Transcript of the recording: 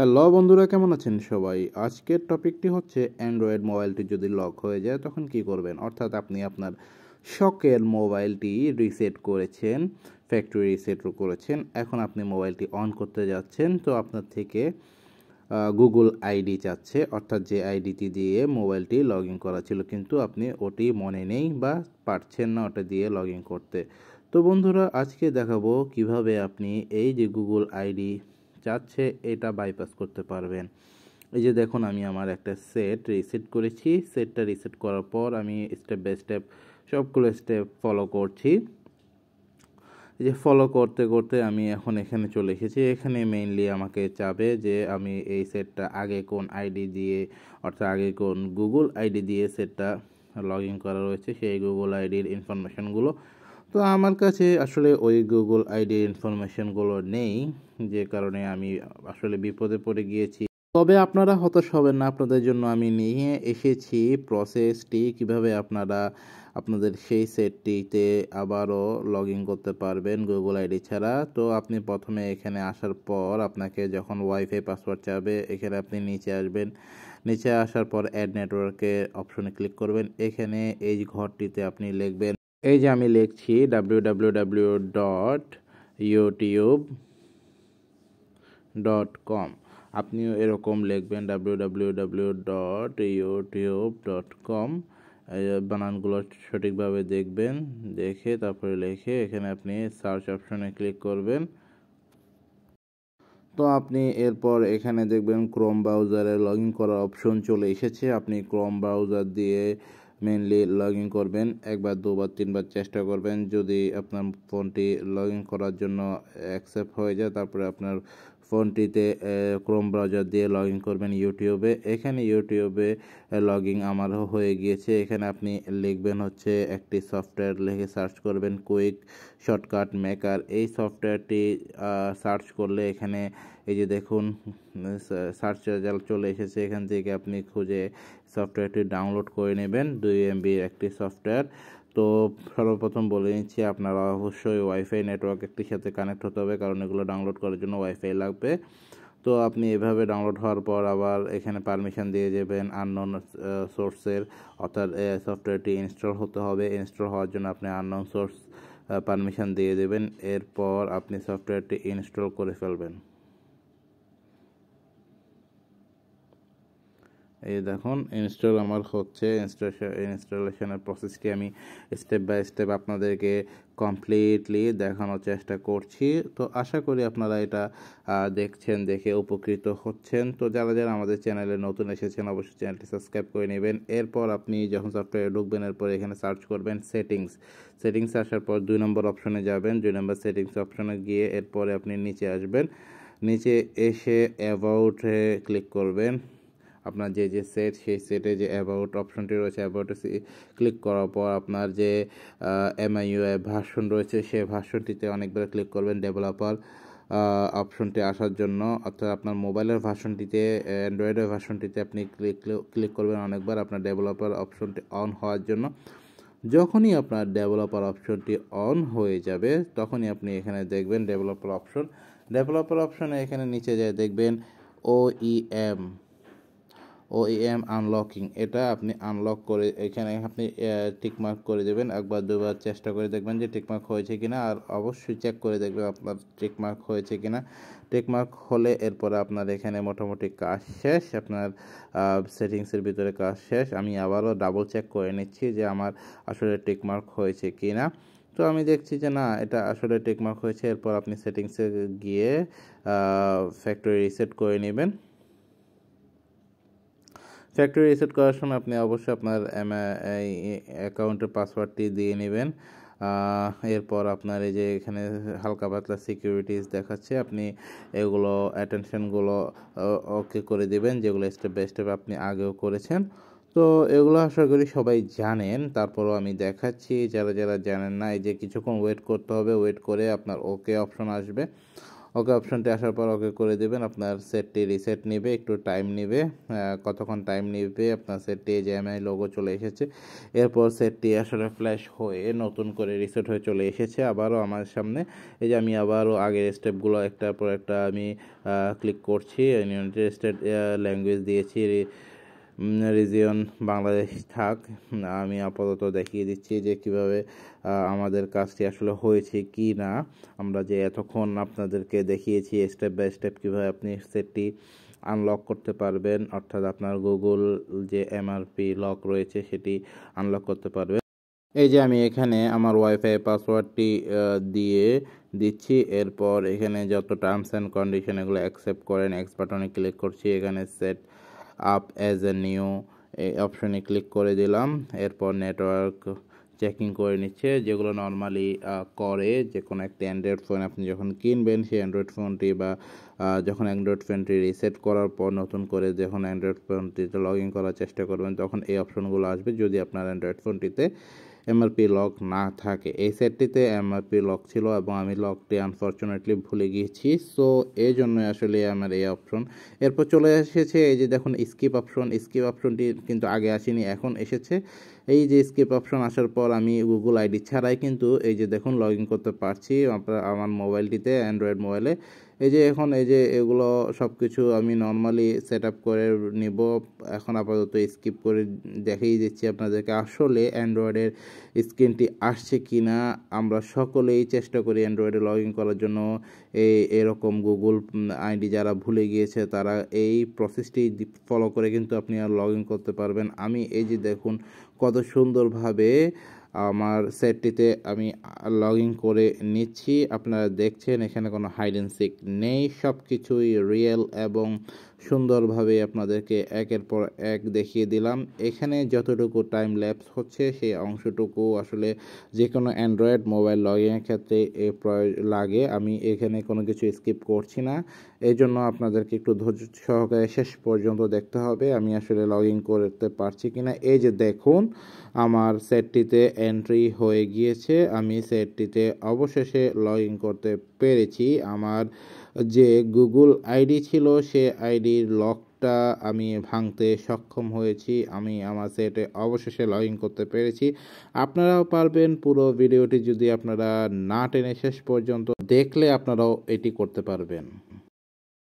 hello বন্ধুরা কেমন আছেন সবাই আজকের টপিকটি হচ্ছে অ্যান্ড্রয়েড মোবাইলটি যদি লক হয়ে যায় তখন কি করবেন অর্থাৎ আপনি আপনার শখের মোবাইলটি রিসেট করেছেন ফ্যাক্টরি রিসেট করেছেন এখন আপনি মোবাইলটি অন করতে যাচ্ছেন তো আপনার থেকে গুগল আইডি চাচ্ছে অর্থাৎ যে আইডিটি দিয়ে মোবাইলটি লগ ইন করা ছিল কিন্তু আপনি ওটি মনে নেই বা পারছেন না ওটা দিয়ে লগ ইন করতে তো বন্ধুরা আজকে দেখাবো কিভাবে আপনি এই যে গুগল আইডি চাচ্ছে এটা বাইপাস করতে পারবেন এই যে দেখুন আমি আমার একটা সেট রিসেট করেছি সেটটা রিসেট করার পর আমি স্টেপ বাই স্টেপ সবগুলো স্টেপ ফলো করছি এই যে ফলো করতে করতে আমি এখন এখানে চলে এসেছি এখানে মেইনলি আমাকে চাবে যে আমি এই সেটটা আগে কোন আইডি দিয়ে অর্থাৎ আগে কোন গুগল আইডি দিয়ে সেটটা লগ ইন করা রয়েছে সেই গুগল আইডির ইনফরমেশনগুলো তো আমার কাছে আসলে ওই গুগল আইডি ইনফরমেশনগুলো নেই যে কারণে আমি আসলে বিপদে পড়ে গিয়েছি তবে আপনারা হতাশ হবেন না আপনাদের জন্য আমি নিয়ে এসেছি প্রসেসটি কিভাবে আপনারা আপনাদের সেই সেটটিতে আবারও লগ ইন করতে পারবেন গুগল আইডি ছাড়া তো আপনি প্রথমে এখানে আসার পর আপনাকে যখন ওয়াইফাই পাসওয়ার্ড চাবে এখানে আপনি নিচে আসবেন নিচে আসার পর অ্যাড নেটওয়ার্কের অপশনে ক্লিক করবেন এখানে এই ঘরটিতে আপনি লিখবেন এই যে আমি লিখছি W W W dot YouTube dot com আপনিও এরকম লিখবেন W W W dot YouTube dot com বানানগুলো সঠিকভাবে দেখবেন দেখে তারপরে লিখে এখানে আপনি সার্চ অপশনে ক্লিক করবেন তো আপনি এরপর এখানে দেখবেন ক্রোম ব্রাউজারে লগ ইন করার অপশন চলে এসেছে আপনি ক্রোম ব্রাউজার দিয়ে মেনলি লগ ইন করবেন একবার দুবার তিনবার চেষ্টা করবেন যদি আপনার ফোনটি লগ ইন করার জন্য অ্যাকসেপ্ট হয়ে যায় তারপরে আপনার ফোনটিতে ক্রোম ব্রাউজার দিয়ে লগ ইন করবেন ইউটিউবে এখানে ইউটিউবে লগ ইন আমারও হয়ে গিয়েছে এখানে আপনি লিখবেন হচ্ছে একটি সফটওয়্যার লিখে সার্চ করবেন কুইক শর্টকাট মেকার এই সফটওয়্যারটি সার্চ করলে এখানে এই যে দেখুন সার্চ রেজাল্ট চলে এসেছে এখান থেকে আপনি খুঁজে সফটওয়্যারটি ডাউনলোড করে নেবেন দুই এমবির একটি সফটওয়্যার তো সর্বপ্রথম বলে নিচ্ছি আপনারা অবশ্যই ওয়াইফাই নেটওয়ার্ক একটির সাথে কানেক্ট হতে হবে কারণ এগুলো ডাউনলোড করার জন্য ওয়াইফাই লাগবে তো আপনি এভাবে ডাউনলোড হওয়ার পর আবার এখানে পারমিশন দিয়ে যাবেন আননোন সোর্সের অর্থাৎ সফটওয়্যারটি ইনস্টল হতে হবে ইনস্টল হওয়ার জন্য আপনি আননোন সোর্স পারমিশন দিয়ে দেবেন এরপর আপনি সফটওয়্যারটি ইনস্টল করে ফেলবেন এই দেখুন ইনস্টল আমার হচ্ছে ইনস্টলেশনের প্রসেসকে আমি স্টেপ বাই স্টেপ আপনাদেরকে কমপ্লিটলি দেখানোর চেষ্টা করছি তো আশা করি আপনারা এটা দেখছেন দেখে উপকৃত হচ্ছেন তো যারা যারা আমাদের চ্যানেলে নতুন এসেছেন অবশ্যই চ্যানেলটি সাবস্ক্রাইব করে নেবেন এরপর আপনি যখন সফটওয়্যারে ঢুকবেন এরপর এখানে সার্চ করবেন সেটিংস সেটিংস আসার পর দুই নম্বর অপশনে যাবেন দুই নম্বর সেটিংস অপশনে গিয়ে এরপরে আপনি নিচে আসবেন নিচে এসে অ্যাবাউটে ক্লিক করবেন আপনার যে যে সেট সেই সেটে যে অ্যাবাউট অপশনটি রয়েছে অ্যাবাউটে ক্লিক করার পর আপনার যে এমআইউ ভার্সন রয়েছে সেই ভার্সনটিতে অনেকবার ক্লিক করবেন ডেভেলপার অপশনটি আসার জন্য অর্থাৎ আপনার মোবাইলের ভার্সনটিতে অ্যান্ড্রয়েডের ভার্সনটিতে আপনি ক্লিক ক্লিক করবেন অনেকবার আপনার ডেভেলপার অপশনটি অন হওয়ার জন্য যখনই আপনার ডেভেলপার অপশনটি অন হয়ে যাবে তখনই আপনি এখানে দেখবেন ডেভেলপার অপশন ডেভেলপার অপশনে এখানে নিচে যায় দেখবেন O E M O M unlocking এটা আপনি আনলক করে এখানে আপনি টিকমার্ক করে দেবেন একবার দুবার চেষ্টা করে দেখবেন যে টিকমার্ক হয়েছে কিনা আর অবশ্যই চেক করে দেখবেন আপনার টিকমার্ক হয়েছে কিনা টিকমার্ক হলে এরপরে আপনার এখানে মোটামুটি কাজ শেষ আপনার সেটিংসের ভিতরে কাজ শেষ আমি আবারও ডাবল চেক করে নিচ্ছি যে আমার আসলে টিকমার্ক হয়েছে কিনা তো আমি দেখছি যে না এটা আসলে টেকমার্ক হয়েছে এরপর আপনি সেটিংসে গিয়ে ফ্যাক্টরি রিসেট করে নেবেন ফ্যাক্টরি রিসেট করার সময় আপনি অবশ্যই আপনার এম অ্যাকাউন্টের পাসওয়ার্ডটি দিয়ে নেবেন এরপর আপনার এই যে এখানে হালকা পাতলা সিকিউরিটিস দেখাচ্ছে আপনি এগুলো অ্যাটেনশনগুলো ওকে করে দেবেন যেগুলো স্টেপ বাই স্টেপ আপনি আগেও করেছেন তো এগুলো আশা করি সবাই জানেন তারপরও আমি দেখাচ্ছি যারা যারা জানেন না এই যে কিছুক্ষণ ওয়েট করতে হবে ওয়েট করে আপনার ওকে অপশন আসবে ওকে অপশনটি আসার পর ওকে করে দেবেন আপনার সেটটি রিসেট নেবে একটু টাইম নেবে কতক্ষণ টাইম নেবে আপনার সেটটি আই লোগো চলে এসেছে এরপর সেটটি আসলে ফ্ল্যাশ হয়ে নতুন করে রিসেট হয়ে চলে এসেছে আবারও আমার সামনে এই যে আমি আবারও আগের স্টেপগুলো একটার পর একটা আমি ক্লিক করছি ইউনাইটেড স্টেট ল্যাঙ্গুয়েজ দিয়েছি রিজিয়ন বাংলাদেশ থাক আমি আপাতত দেখিয়ে দিচ্ছি যে কিভাবে আমাদের কাজটি আসলে হয়েছে কি না আমরা যে এতক্ষণ আপনাদেরকে দেখিয়েছি স্টেপ বাই স্টেপ কীভাবে আপনি সেটটি আনলক করতে পারবেন অর্থাৎ আপনার গুগল যে এমআরপি লক রয়েছে সেটি আনলক করতে পারবেন এই যে আমি এখানে আমার ওয়াইফাই পাসওয়ার্ডটি দিয়ে দিচ্ছি এরপর এখানে যত টার্মস অ্যান্ড কন্ডিশন এগুলো অ্যাকসেপ্ট করেন এক্স বাটনে ক্লিক করছি এখানে set up as a new এই অপশনে ক্লিক করে দিলাম এরপর নেটওয়ার্ক চেকিং করে নিচ্ছে যেগুলো নর্মালি করে যে কোনো একটা অ্যান্ড্রয়েড ফোন আপনি যখন কিনবেন সেই অ্যান্ড্রয়েড ফোনটি বা যখন অ্যান্ড্রয়েড ফোনটি রিসেট করার পর নতুন করে যখন অ্যান্ড্রয়েড ফোনটিতে লগ ইন করার চেষ্টা করবেন তখন এই অপশনগুলো আসবে যদি আপনার অ্যান্ড্রয়েড ফোনটিতে এমআরপি লক না থাকে এই সেটটিতে এমআরপি লক ছিল এবং আমি লকটি আনফর্চুনেটলি ভুলে গিয়েছি সো এই জন্যই আসলে আমার এই অপশন এরপর চলে এসেছে এই যে দেখুন স্কিপ অপশন স্কিপ অপশনটি কিন্তু আগে আসেনি এখন এসেছে এই যে স্কিপ অপশন আসার পর আমি গুগল আইডি ছাড়াই কিন্তু এই যে দেখুন লগ ইন করতে পারছি আমার মোবাইলটিতে অ্যান্ড্রয়েড মোবাইলে এই যে এখন এই যে এগুলো সব কিছু আমি নর্মালি সেট করে নিব এখন আপাতত স্কিপ করে দেখিয়ে দিচ্ছি আপনাদেরকে আসলে অ্যান্ড্রয়েডের স্ক্রিনটি আসছে কি না আমরা সকলেই চেষ্টা করি অ্যান্ড্রয়েডে লগ ইন করার জন্য এই এরকম গুগল আইডি যারা ভুলে গিয়েছে তারা এই প্রসেসটি ফলো করে কিন্তু আপনি আর লগ ইন করতে পারবেন আমি এই যে দেখুন কত সুন্দরভাবে আমার সেটটিতে আমি লগ ইন করে নিচ্ছি আপনারা দেখছেন এখানে কোনো হাইড এন্ড সিক নেই সব কিছুই রিয়েল এবং সুন্দরভাবে আপনাদেরকে একের পর এক দেখিয়ে দিলাম এখানে যতটুকু টাইম ল্যাপস হচ্ছে সেই অংশটুকু আসলে যে কোনো অ্যান্ড্রয়েড মোবাইল লগিংয়ের ক্ষেত্রে এ লাগে আমি এখানে কোনো কিছু স্কিপ করছি না এই জন্য আপনাদেরকে একটু ধৈর্য সহকারে শেষ পর্যন্ত দেখতে হবে আমি আসলে লগ ইন করতে পারছি কিনা এই যে দেখুন আমার সেটটিতে এন্ট্রি হয়ে গিয়েছে আমি সেটটিতে অবশেষে লগ ইন করতে পেরেছি আমার যে গুগল আইডি ছিল সে আইডির লকটা আমি ভাঙতে সক্ষম হয়েছি আমি আমার সেটে অবশেষে লগ ইন করতে পেরেছি আপনারাও পারবেন পুরো ভিডিওটি যদি আপনারা না টেনে শেষ পর্যন্ত দেখলে আপনারাও এটি করতে পারবেন